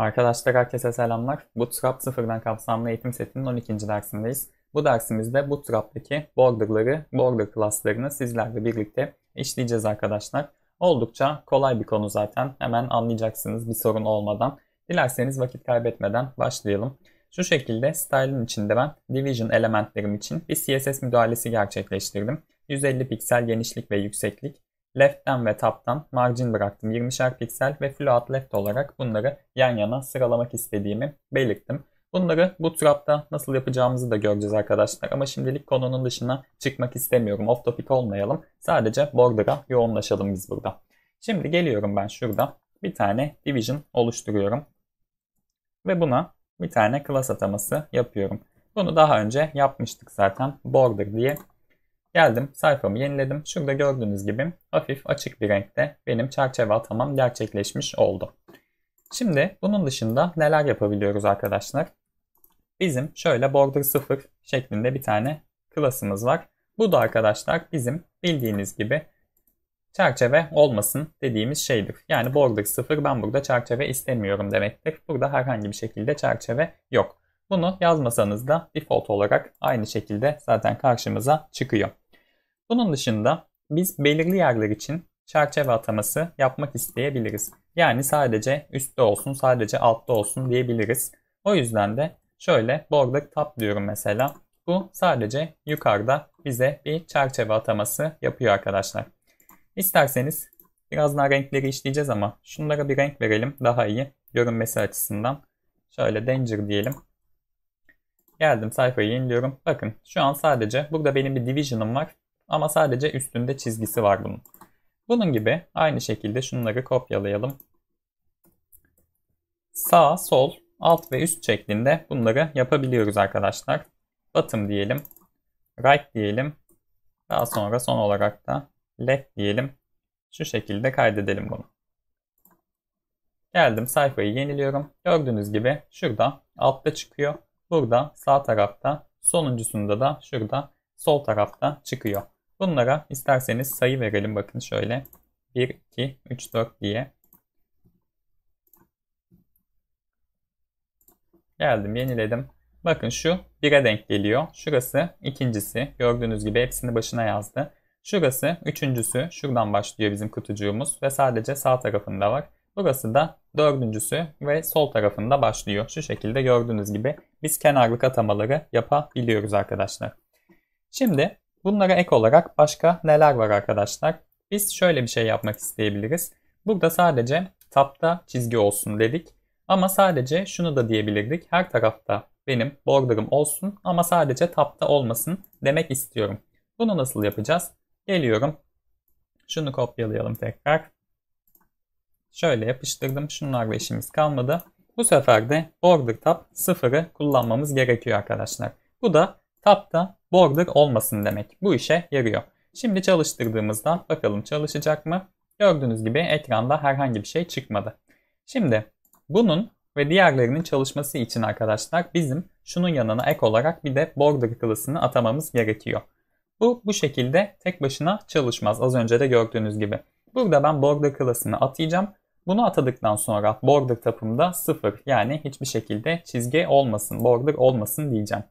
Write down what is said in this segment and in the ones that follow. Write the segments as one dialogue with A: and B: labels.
A: Arkadaşlar herkese selamlar. Bootstrap sıfırdan kapsamlı eğitim setinin 12. dersindeyiz. Bu dersimizde Bootstrap'taki borderları, border class'larını sizlerle birlikte işleyeceğiz arkadaşlar. Oldukça kolay bir konu zaten. Hemen anlayacaksınız bir sorun olmadan. Dilerseniz vakit kaybetmeden başlayalım. Şu şekilde style'ın içinde ben division elementlerim için bir CSS müdahalesi gerçekleştirdim. 150 piksel genişlik ve yükseklik Left'ten ve Top'tan margin bıraktım 20'şer piksel ve float left olarak bunları yan yana sıralamak istediğimi belirttim. Bunları Bootstrap'ta nasıl yapacağımızı da göreceğiz arkadaşlar ama şimdilik konunun dışına çıkmak istemiyorum. Off topic olmayalım. Sadece border'a yoğunlaşalım biz burada. Şimdi geliyorum ben şurada bir tane division oluşturuyorum. Ve buna bir tane class ataması yapıyorum. Bunu daha önce yapmıştık zaten border diye Geldim sayfamı yeniledim. Şurada gördüğünüz gibi hafif açık bir renkte benim çerçeve atamam gerçekleşmiş oldu. Şimdi bunun dışında neler yapabiliyoruz arkadaşlar? Bizim şöyle border 0 şeklinde bir tane klasımız var. Bu da arkadaşlar bizim bildiğiniz gibi çerçeve olmasın dediğimiz şeydir. Yani border 0 ben burada çerçeve istemiyorum demektir. Burada herhangi bir şekilde çerçeve yok. Bunu yazmasanız da default olarak aynı şekilde zaten karşımıza çıkıyor. Bunun dışında biz belirli yerler için çerçeve ataması yapmak isteyebiliriz. Yani sadece üstte olsun, sadece altta olsun diyebiliriz. O yüzden de şöyle border top diyorum mesela. Bu sadece yukarıda bize bir çerçeve ataması yapıyor arkadaşlar. İsterseniz birazdan renkleri işleyeceğiz ama şunlara bir renk verelim daha iyi görünmesi açısından. Şöyle danger diyelim. Geldim sayfayı yeniliyorum. Bakın şu an sadece burada benim bir division'ım var. Ama sadece üstünde çizgisi var bunun. Bunun gibi aynı şekilde şunları kopyalayalım. Sağ, sol, alt ve üst şeklinde bunları yapabiliyoruz arkadaşlar. Bottom diyelim. Right diyelim. Daha sonra son olarak da left diyelim. Şu şekilde kaydedelim bunu. Geldim sayfayı yeniliyorum. Gördüğünüz gibi şurada altta çıkıyor. Burada sağ tarafta. Sonuncusunda da şurada sol tarafta çıkıyor. Bunlara isterseniz sayı verelim. Bakın şöyle 1, 2, 3, 4 diye. Geldim yeniledim. Bakın şu 1'e denk geliyor. Şurası ikincisi. Gördüğünüz gibi hepsini başına yazdı. Şurası üçüncüsü. Şuradan başlıyor bizim kutucuğumuz ve sadece sağ tarafında var. Burası da dördüncüsü ve sol tarafında başlıyor. Şu şekilde gördüğünüz gibi biz kenarlık atamaları yapabiliyoruz arkadaşlar. Şimdi Bunlara ek olarak başka neler var arkadaşlar? Biz şöyle bir şey yapmak isteyebiliriz. Burada sadece tapta çizgi olsun dedik. Ama sadece şunu da diyebilirdik. Her tarafta benim border'ım olsun ama sadece tapta olmasın demek istiyorum. Bunu nasıl yapacağız? Geliyorum. Şunu kopyalayalım tekrar. Şöyle yapıştırdım. Şunlarla işimiz kalmadı. Bu sefer de border tab 0'ı kullanmamız gerekiyor arkadaşlar. Bu da tapta border olmasın demek. Bu işe yarıyor. Şimdi çalıştırdığımızda bakalım çalışacak mı? Gördüğünüz gibi ekranda herhangi bir şey çıkmadı. Şimdi bunun ve diğerlerinin çalışması için arkadaşlar bizim şunun yanına ek olarak bir de border kılısını atamamız gerekiyor. Bu bu şekilde tek başına çalışmaz az önce de gördüğünüz gibi. Burada ben border kılısını atayacağım. Bunu atadıktan sonra border tapımda 0 yani hiçbir şekilde çizgi olmasın border olmasın diyeceğim.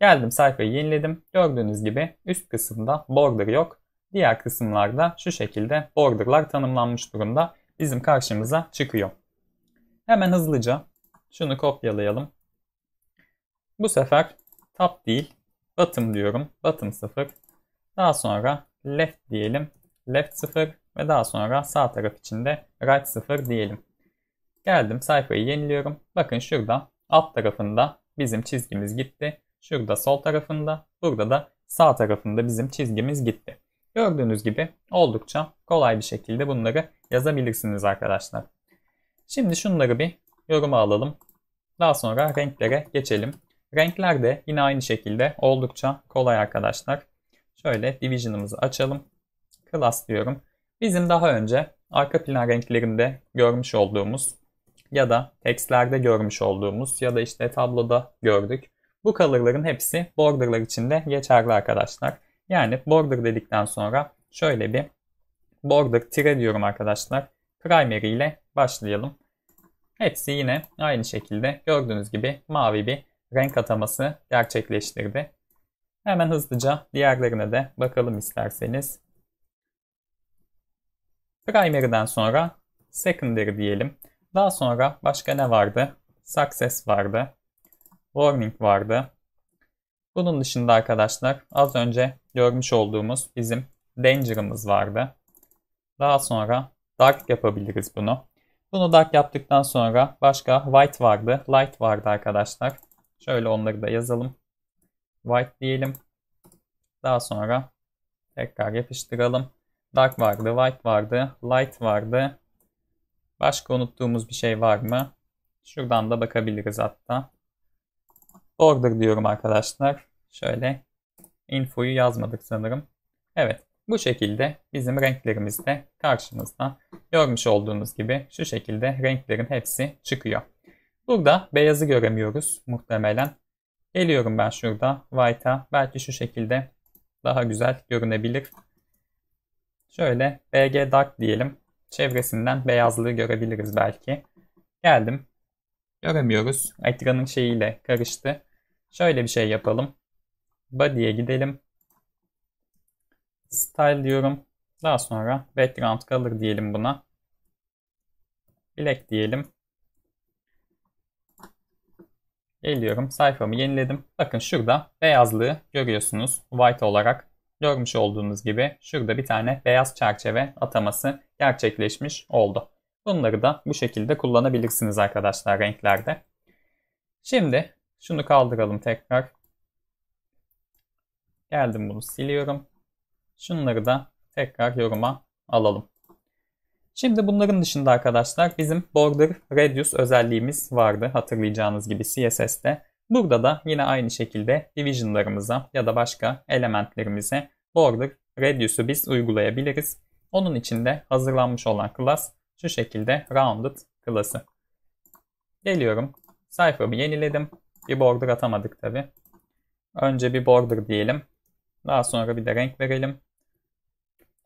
A: Geldim sayfayı yeniledim. Gördüğünüz gibi üst kısımda border yok. Diğer kısımlarda şu şekilde borderlar tanımlanmış durumda bizim karşımıza çıkıyor. Hemen hızlıca şunu kopyalayalım. Bu sefer top değil bottom diyorum. Bottom 0. Daha sonra left diyelim. Left 0 ve daha sonra sağ taraf içinde right 0 diyelim. Geldim sayfayı yeniliyorum. Bakın şurada alt tarafında bizim çizgimiz gitti. Şurada sol tarafında, burada da sağ tarafında bizim çizgimiz gitti. Gördüğünüz gibi oldukça kolay bir şekilde bunları yazabilirsiniz arkadaşlar. Şimdi şunları bir yoruma alalım. Daha sonra renklere geçelim. Renkler de yine aynı şekilde oldukça kolay arkadaşlar. Şöyle Division'ımızı açalım. Class diyorum. Bizim daha önce arka plan renklerinde görmüş olduğumuz ya da textlerde görmüş olduğumuz ya da işte tabloda gördük bu kalırların hepsi borderlar için de geçerli arkadaşlar. Yani border dedikten sonra şöyle bir border tire diyorum arkadaşlar. Primary ile başlayalım. Hepsi yine aynı şekilde gördüğünüz gibi mavi bir renk ataması gerçekleştirdi. Hemen hızlıca diğerlerine de bakalım isterseniz. Primary'den sonra secondary diyelim. Daha sonra başka ne vardı? Success vardı warming vardı. Bunun dışında arkadaşlar az önce görmüş olduğumuz bizim danger'ımız vardı. Daha sonra dark yapabiliriz bunu. Bunu dark yaptıktan sonra başka white vardı, light vardı arkadaşlar. Şöyle onları da yazalım. White diyelim. Daha sonra tekrar yapıştıralım. Dark vardı, white vardı, light vardı. Başka unuttuğumuz bir şey var mı? Şuradan da bakabiliriz hatta. Order diyorum arkadaşlar. Şöyle infoyu yazmadık sanırım. Evet bu şekilde bizim renklerimiz de karşımızda görmüş olduğunuz gibi şu şekilde renklerin hepsi çıkıyor. Burada beyazı göremiyoruz muhtemelen. Geliyorum ben şurada white'a. Belki şu şekilde daha güzel görünebilir. Şöyle bg dark diyelim. Çevresinden beyazlığı görebiliriz belki. Geldim. Göremiyoruz. Ekranın şeyiyle karıştı. Şöyle bir şey yapalım. Body'ye gidelim. Style diyorum. Daha sonra background color diyelim buna. Black diyelim. Geliyorum. Sayfamı yeniledim. Bakın şurada beyazlığı görüyorsunuz. White olarak görmüş olduğunuz gibi şurada bir tane beyaz çerçeve ataması gerçekleşmiş oldu. Bunları da bu şekilde kullanabilirsiniz arkadaşlar renklerde. Şimdi şunu kaldıralım tekrar. Geldim bunu siliyorum. Şunları da tekrar yoruma alalım. Şimdi bunların dışında arkadaşlar bizim border radius özelliğimiz vardı hatırlayacağınız gibi CSS'te. Burada da yine aynı şekilde division'larımıza ya da başka elementlerimize border radius'u biz uygulayabiliriz. Onun için de hazırlanmış olan class şu şekilde rounded class'ı. Geliyorum. Sayfamı yeniledim. Bir border atamadık tabi. Önce bir border diyelim. Daha sonra bir de renk verelim.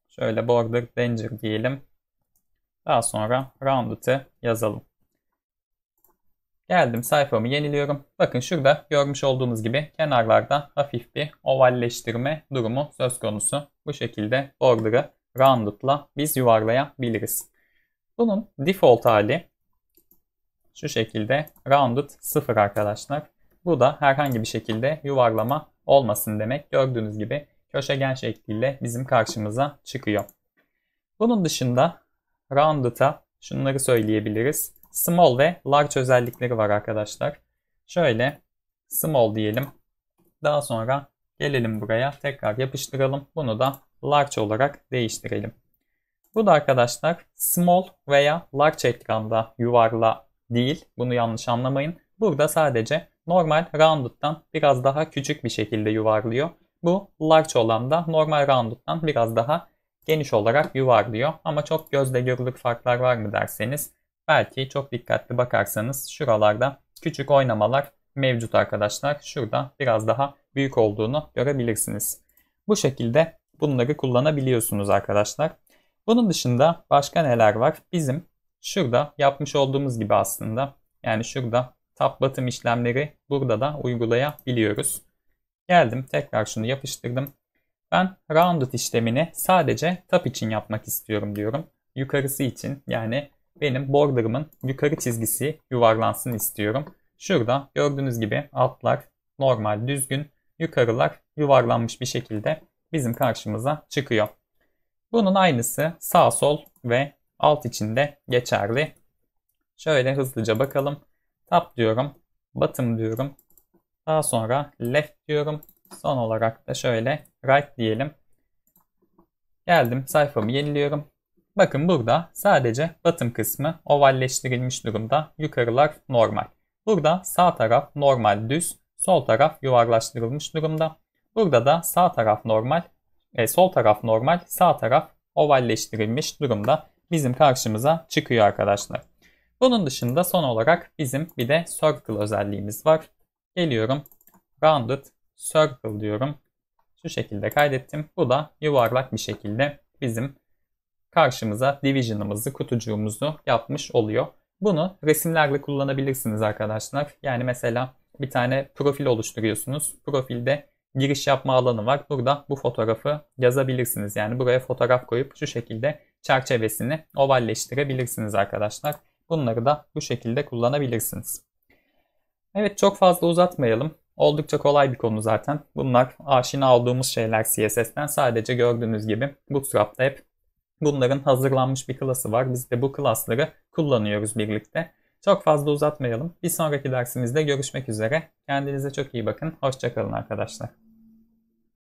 A: Şöyle border danger diyelim. Daha sonra rounded'ı yazalım. Geldim sayfamı yeniliyorum. Bakın şurada görmüş olduğunuz gibi kenarlarda hafif bir ovalleştirme durumu söz konusu. Bu şekilde border'ı rounded'la biz yuvarlayabiliriz. Bunun default hali şu şekilde rounded 0 arkadaşlar. Bu da herhangi bir şekilde yuvarlama olmasın demek. Gördüğünüz gibi köşegen şekliyle bizim karşımıza çıkıyor. Bunun dışında rounded'a şunları söyleyebiliriz. Small ve large özellikleri var arkadaşlar. Şöyle small diyelim. Daha sonra gelelim buraya tekrar yapıştıralım. Bunu da large olarak değiştirelim. Bu da arkadaşlar small veya large ekranda yuvarla değil. Bunu yanlış anlamayın. Burada sadece normal rounded'dan biraz daha küçük bir şekilde yuvarlıyor. Bu large olan da normal rounded'dan biraz daha geniş olarak yuvarlıyor. Ama çok gözle görülür farklar var mı derseniz belki çok dikkatli bakarsanız şuralarda küçük oynamalar mevcut arkadaşlar. Şurada biraz daha büyük olduğunu görebilirsiniz. Bu şekilde bunları kullanabiliyorsunuz arkadaşlar. Bunun dışında başka neler var? Bizim şurada yapmış olduğumuz gibi aslında. Yani şurada tap batım işlemleri burada da uygulayabiliyoruz. Geldim tekrar şunu yapıştırdım. Ben rounded işlemini sadece tap için yapmak istiyorum diyorum. Yukarısı için yani benim border'ımın yukarı çizgisi yuvarlansın istiyorum. Şurada gördüğünüz gibi altlar normal düzgün, yukarılar yuvarlanmış bir şekilde bizim karşımıza çıkıyor. Bunun aynısı sağ sol ve alt için de geçerli. Şöyle hızlıca bakalım. Top diyorum. Bottom diyorum. Daha sonra left diyorum. Son olarak da şöyle right diyelim. Geldim sayfamı yeniliyorum. Bakın burada sadece batım kısmı ovalleştirilmiş durumda. Yukarılar normal. Burada sağ taraf normal düz, sol taraf yuvarlaştırılmış durumda. Burada da sağ taraf normal, e, sol taraf normal, sağ taraf ovalleştirilmiş durumda bizim karşımıza çıkıyor arkadaşlar. Bunun dışında son olarak bizim bir de circle özelliğimiz var. Geliyorum rounded circle diyorum. Şu şekilde kaydettim. Bu da yuvarlak bir şekilde bizim karşımıza division'ımızı, kutucuğumuzu yapmış oluyor. Bunu resimlerle kullanabilirsiniz arkadaşlar. Yani mesela bir tane profil oluşturuyorsunuz. Profilde giriş yapma alanı var. Burada bu fotoğrafı yazabilirsiniz. Yani buraya fotoğraf koyup şu şekilde çerçevesini ovalleştirebilirsiniz arkadaşlar. Bunları da bu şekilde kullanabilirsiniz. Evet çok fazla uzatmayalım. Oldukça kolay bir konu zaten. Bunlar aşina olduğumuz şeyler CSS'ten. Sadece gördüğünüz gibi Bootstrap'ta hep bunların hazırlanmış bir klası var. Biz de bu klasları kullanıyoruz birlikte. Çok fazla uzatmayalım. Bir sonraki dersimizde görüşmek üzere. Kendinize çok iyi bakın. Hoşçakalın arkadaşlar.